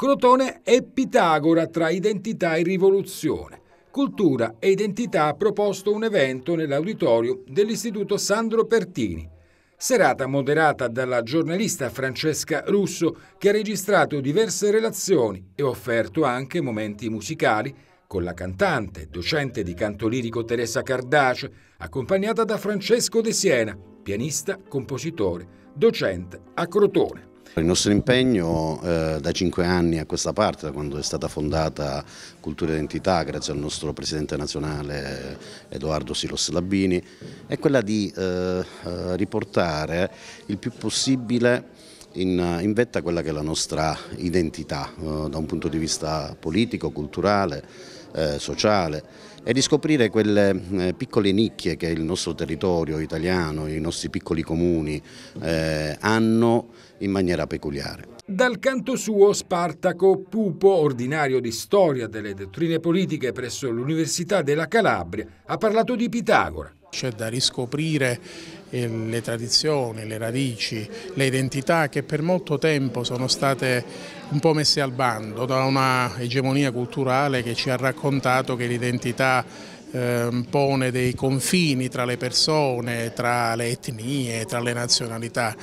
Crotone è Pitagora tra identità e rivoluzione. Cultura e identità ha proposto un evento nell'auditorio dell'Istituto Sandro Pertini. Serata moderata dalla giornalista Francesca Russo che ha registrato diverse relazioni e offerto anche momenti musicali con la cantante, docente di canto lirico Teresa Cardace, accompagnata da Francesco De Siena, pianista, compositore, docente a Crotone. Il nostro impegno eh, da cinque anni a questa parte, da quando è stata fondata Cultura e Identità, grazie al nostro presidente nazionale eh, Edoardo Silos Labini, è quella di eh, eh, riportare il più possibile in, in, vetta quella che è la nostra identità eh, da un punto di vista politico, culturale, eh, sociale e di scoprire quelle eh, piccole nicchie che il nostro territorio italiano, i nostri piccoli comuni eh, hanno in maniera peculiare. Dal canto suo Spartaco Pupo, ordinario di storia delle dottrine politiche presso l'Università della Calabria, ha parlato di Pitagora, c'è da riscoprire eh, le tradizioni, le radici, le identità che per molto tempo sono state un po' messe al bando da una egemonia culturale che ci ha raccontato che l'identità ehm, pone dei confini tra le persone, tra le etnie, tra le nazionalità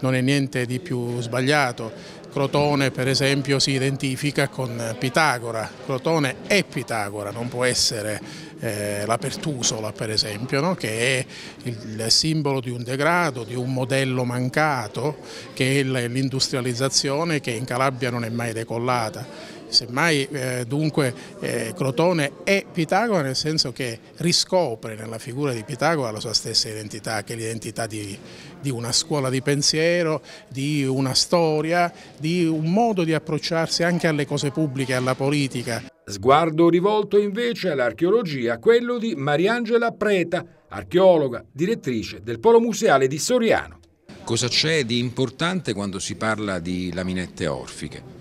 non è niente di più sbagliato. Crotone per esempio si identifica con Pitagora, Crotone è Pitagora, non può essere eh, la pertusola per esempio, no? che è il simbolo di un degrado, di un modello mancato, che è l'industrializzazione che in Calabria non è mai decollata. Semmai eh, dunque eh, Crotone è Pitagora nel senso che riscopre nella figura di Pitagora la sua stessa identità, che è l'identità di, di una scuola di pensiero pensiero, di una storia, di un modo di approcciarsi anche alle cose pubbliche, alla politica. Sguardo rivolto invece all'archeologia, quello di Mariangela Preta, archeologa, direttrice del Polo Museale di Soriano. Cosa c'è di importante quando si parla di laminette orfiche?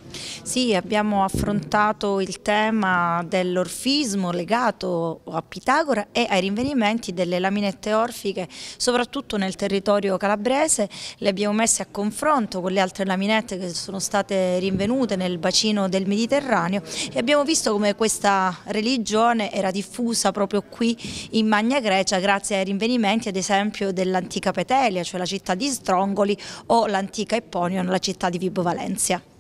Sì, abbiamo affrontato il tema dell'orfismo legato a Pitagora e ai rinvenimenti delle laminette orfiche, soprattutto nel territorio calabrese, le abbiamo messe a confronto con le altre laminette che sono state rinvenute nel bacino del Mediterraneo e abbiamo visto come questa religione era diffusa proprio qui in Magna Grecia grazie ai rinvenimenti ad esempio dell'antica Petelia, cioè la città di Stro Strongoli o l'antica Eponion, la città di Vibo Valencia.